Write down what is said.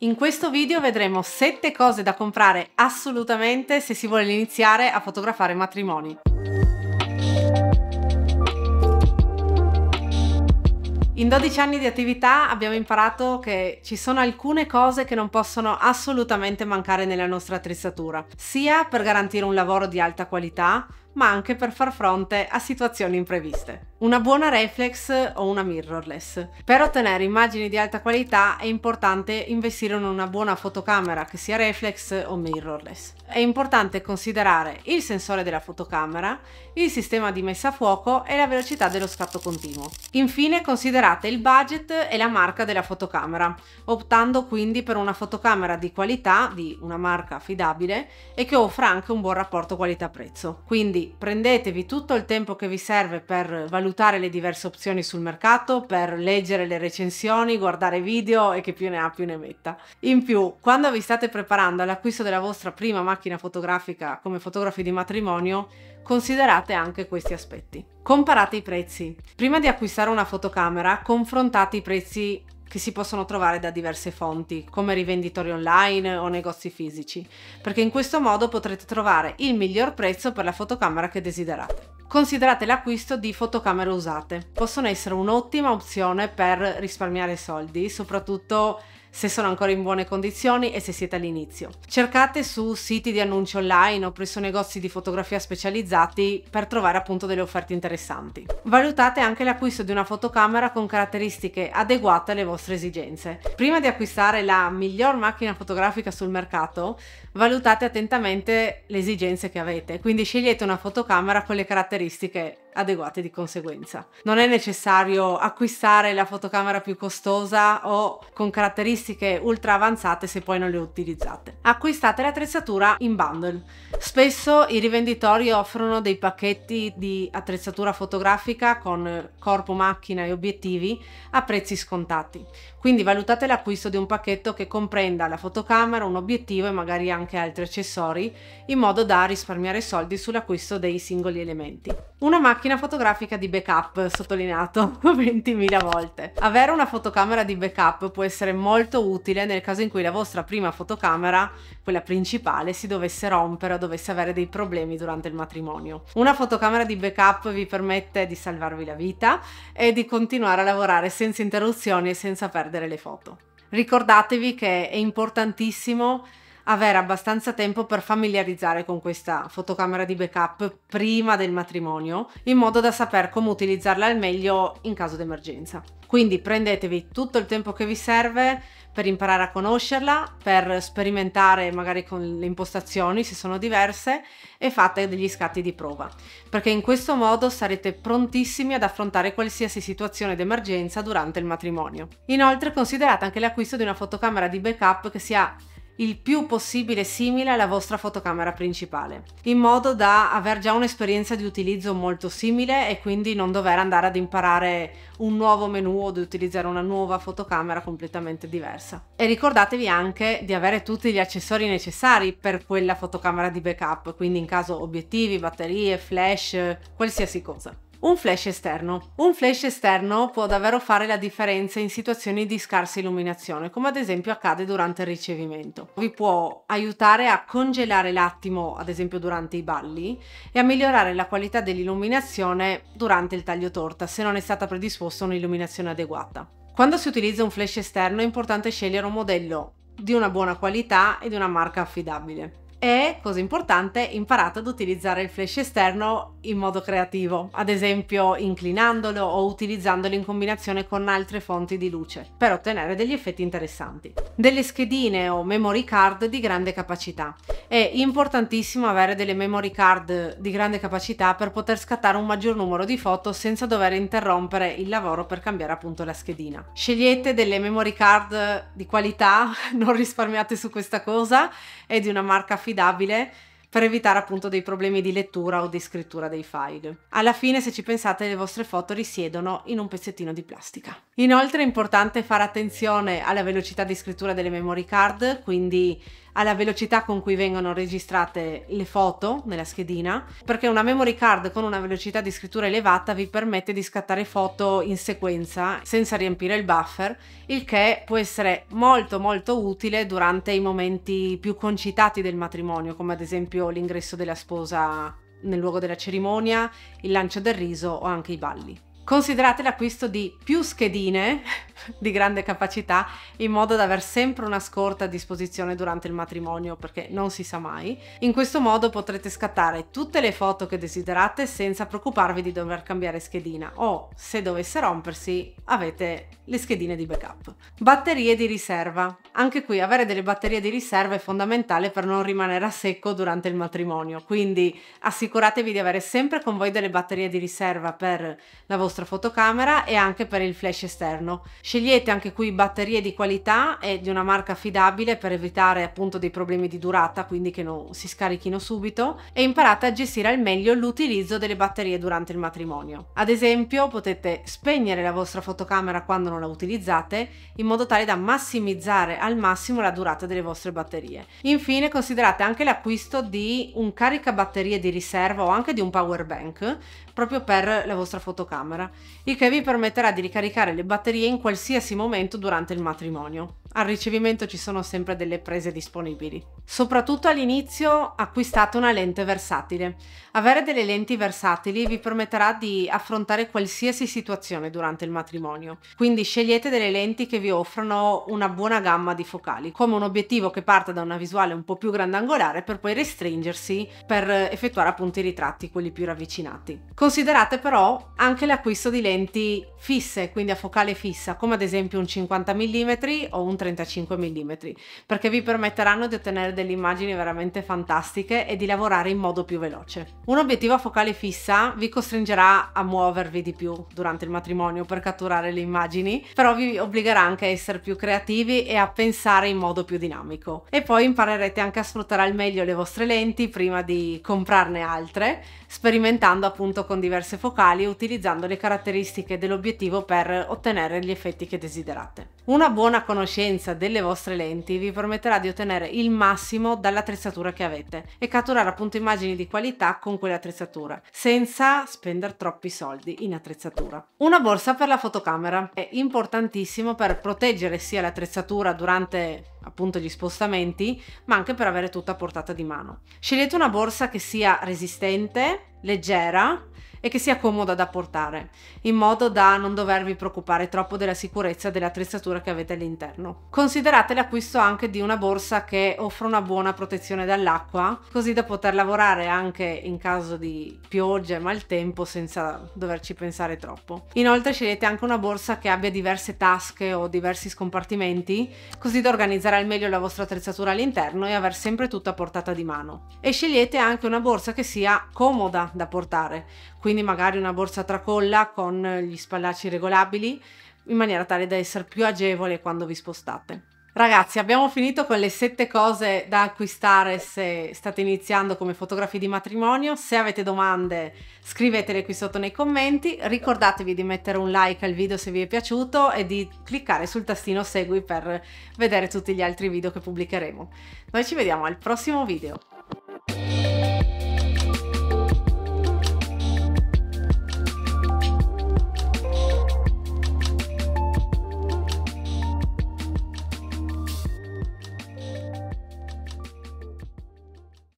In questo video vedremo 7 cose da comprare assolutamente se si vuole iniziare a fotografare matrimoni. In 12 anni di attività abbiamo imparato che ci sono alcune cose che non possono assolutamente mancare nella nostra attrezzatura, sia per garantire un lavoro di alta qualità, ma anche per far fronte a situazioni impreviste. Una buona reflex o una mirrorless. Per ottenere immagini di alta qualità è importante investire in una buona fotocamera che sia reflex o mirrorless. È importante considerare il sensore della fotocamera, il sistema di messa a fuoco e la velocità dello scatto continuo. Infine considerate il budget e la marca della fotocamera, optando quindi per una fotocamera di qualità di una marca affidabile e che offra anche un buon rapporto qualità-prezzo. Quindi quindi prendetevi tutto il tempo che vi serve per valutare le diverse opzioni sul mercato, per leggere le recensioni, guardare video e che più ne ha più ne metta. In più, quando vi state preparando all'acquisto della vostra prima macchina fotografica come fotografi di matrimonio, considerate anche questi aspetti. Comparate i prezzi. Prima di acquistare una fotocamera, confrontate i prezzi che si possono trovare da diverse fonti, come rivenditori online o negozi fisici, perché in questo modo potrete trovare il miglior prezzo per la fotocamera che desiderate considerate l'acquisto di fotocamere usate. Possono essere un'ottima opzione per risparmiare soldi, soprattutto se sono ancora in buone condizioni e se siete all'inizio. Cercate su siti di annunci online o presso negozi di fotografia specializzati per trovare appunto delle offerte interessanti. Valutate anche l'acquisto di una fotocamera con caratteristiche adeguate alle vostre esigenze. Prima di acquistare la miglior macchina fotografica sul mercato, valutate attentamente le esigenze che avete, quindi scegliete una fotocamera con le caratteristiche caratteristiche adeguate di conseguenza. Non è necessario acquistare la fotocamera più costosa o con caratteristiche ultra avanzate se poi non le utilizzate. Acquistate l'attrezzatura in bundle. Spesso i rivenditori offrono dei pacchetti di attrezzatura fotografica con corpo, macchina e obiettivi a prezzi scontati. Quindi valutate l'acquisto di un pacchetto che comprenda la fotocamera, un obiettivo e magari anche altri accessori in modo da risparmiare soldi sull'acquisto dei singoli elementi. Una macchina macchina fotografica di backup, sottolineato 20.000 volte. Avere una fotocamera di backup può essere molto utile nel caso in cui la vostra prima fotocamera, quella principale, si dovesse rompere o dovesse avere dei problemi durante il matrimonio. Una fotocamera di backup vi permette di salvarvi la vita e di continuare a lavorare senza interruzioni e senza perdere le foto. Ricordatevi che è importantissimo avere abbastanza tempo per familiarizzare con questa fotocamera di backup prima del matrimonio, in modo da saper come utilizzarla al meglio in caso d'emergenza. Quindi prendetevi tutto il tempo che vi serve per imparare a conoscerla, per sperimentare magari con le impostazioni se sono diverse e fate degli scatti di prova, perché in questo modo sarete prontissimi ad affrontare qualsiasi situazione d'emergenza durante il matrimonio. Inoltre considerate anche l'acquisto di una fotocamera di backup che sia il più possibile simile alla vostra fotocamera principale, in modo da aver già un'esperienza di utilizzo molto simile e quindi non dover andare ad imparare un nuovo menu o di utilizzare una nuova fotocamera completamente diversa. E ricordatevi anche di avere tutti gli accessori necessari per quella fotocamera di backup, quindi in caso obiettivi, batterie, flash, qualsiasi cosa. Un flash esterno. Un flash esterno può davvero fare la differenza in situazioni di scarsa illuminazione, come ad esempio accade durante il ricevimento. Vi può aiutare a congelare l'attimo, ad esempio durante i balli, e a migliorare la qualità dell'illuminazione durante il taglio torta, se non è stata predisposta un'illuminazione adeguata. Quando si utilizza un flash esterno è importante scegliere un modello di una buona qualità e di una marca affidabile e, cosa importante, imparate ad utilizzare il flash esterno in modo creativo, ad esempio inclinandolo o utilizzandolo in combinazione con altre fonti di luce, per ottenere degli effetti interessanti. Delle schedine o memory card di grande capacità. È importantissimo avere delle memory card di grande capacità per poter scattare un maggior numero di foto senza dover interrompere il lavoro per cambiare appunto la schedina. Scegliete delle memory card di qualità, non risparmiate su questa cosa, è di una marca affidabile per evitare appunto dei problemi di lettura o di scrittura dei file. Alla fine, se ci pensate, le vostre foto risiedono in un pezzettino di plastica. Inoltre è importante fare attenzione alla velocità di scrittura delle memory card, quindi alla velocità con cui vengono registrate le foto nella schedina, perché una memory card con una velocità di scrittura elevata vi permette di scattare foto in sequenza senza riempire il buffer, il che può essere molto molto utile durante i momenti più concitati del matrimonio, come ad esempio l'ingresso della sposa nel luogo della cerimonia, il lancio del riso o anche i balli. Considerate l'acquisto di più schedine di grande capacità in modo da aver sempre una scorta a disposizione durante il matrimonio perché non si sa mai. In questo modo potrete scattare tutte le foto che desiderate senza preoccuparvi di dover cambiare schedina o se dovesse rompersi avete le schedine di backup. Batterie di riserva. Anche qui avere delle batterie di riserva è fondamentale per non rimanere a secco durante il matrimonio, quindi assicuratevi di avere sempre con voi delle batterie di riserva per la vostra vostra fotocamera e anche per il flash esterno. Scegliete anche qui batterie di qualità e di una marca affidabile per evitare appunto dei problemi di durata, quindi che non si scarichino subito e imparate a gestire al meglio l'utilizzo delle batterie durante il matrimonio. Ad esempio potete spegnere la vostra fotocamera quando non la utilizzate in modo tale da massimizzare al massimo la durata delle vostre batterie. Infine considerate anche l'acquisto di un caricabatterie di riserva o anche di un power bank proprio per la vostra fotocamera il che vi permetterà di ricaricare le batterie in qualsiasi momento durante il matrimonio al ricevimento ci sono sempre delle prese disponibili. Soprattutto all'inizio acquistate una lente versatile. Avere delle lenti versatili vi permetterà di affrontare qualsiasi situazione durante il matrimonio, quindi scegliete delle lenti che vi offrano una buona gamma di focali, come un obiettivo che parte da una visuale un po' più grandangolare per poi restringersi per effettuare appunto i ritratti, quelli più ravvicinati. Considerate però anche l'acquisto di lenti fisse, quindi a focale fissa, come ad esempio un 50 mm o un 30 35 mm, perché vi permetteranno di ottenere delle immagini veramente fantastiche e di lavorare in modo più veloce. Un obiettivo a focale fissa vi costringerà a muovervi di più durante il matrimonio per catturare le immagini, però vi obbligherà anche a essere più creativi e a pensare in modo più dinamico. E poi imparerete anche a sfruttare al meglio le vostre lenti prima di comprarne altre, sperimentando appunto con diverse focali e utilizzando le caratteristiche dell'obiettivo per ottenere gli effetti che desiderate. Una buona conoscenza delle vostre lenti vi permetterà di ottenere il massimo dall'attrezzatura che avete e catturare appunto immagini di qualità con quelle attrezzature, senza spendere troppi soldi in attrezzatura. Una borsa per la fotocamera è importantissimo per proteggere sia l'attrezzatura durante appunto gli spostamenti, ma anche per avere tutto a portata di mano. Scegliete una borsa che sia resistente, leggera e che sia comoda da portare, in modo da non dovervi preoccupare troppo della sicurezza dell'attrezzatura che avete all'interno. Considerate l'acquisto anche di una borsa che offra una buona protezione dall'acqua, così da poter lavorare anche in caso di pioggia e maltempo senza doverci pensare troppo. Inoltre scegliete anche una borsa che abbia diverse tasche o diversi scompartimenti, così da organizzare al meglio la vostra attrezzatura all'interno e aver sempre tutto a portata di mano. E scegliete anche una borsa che sia comoda da portare, quindi quindi magari una borsa tracolla con gli spallacci regolabili in maniera tale da essere più agevole quando vi spostate. Ragazzi, abbiamo finito con le 7 cose da acquistare se state iniziando come fotografi di matrimonio. Se avete domande, scrivetele qui sotto nei commenti. Ricordatevi di mettere un like al video se vi è piaciuto e di cliccare sul tastino segui per vedere tutti gli altri video che pubblicheremo. Noi ci vediamo al prossimo video.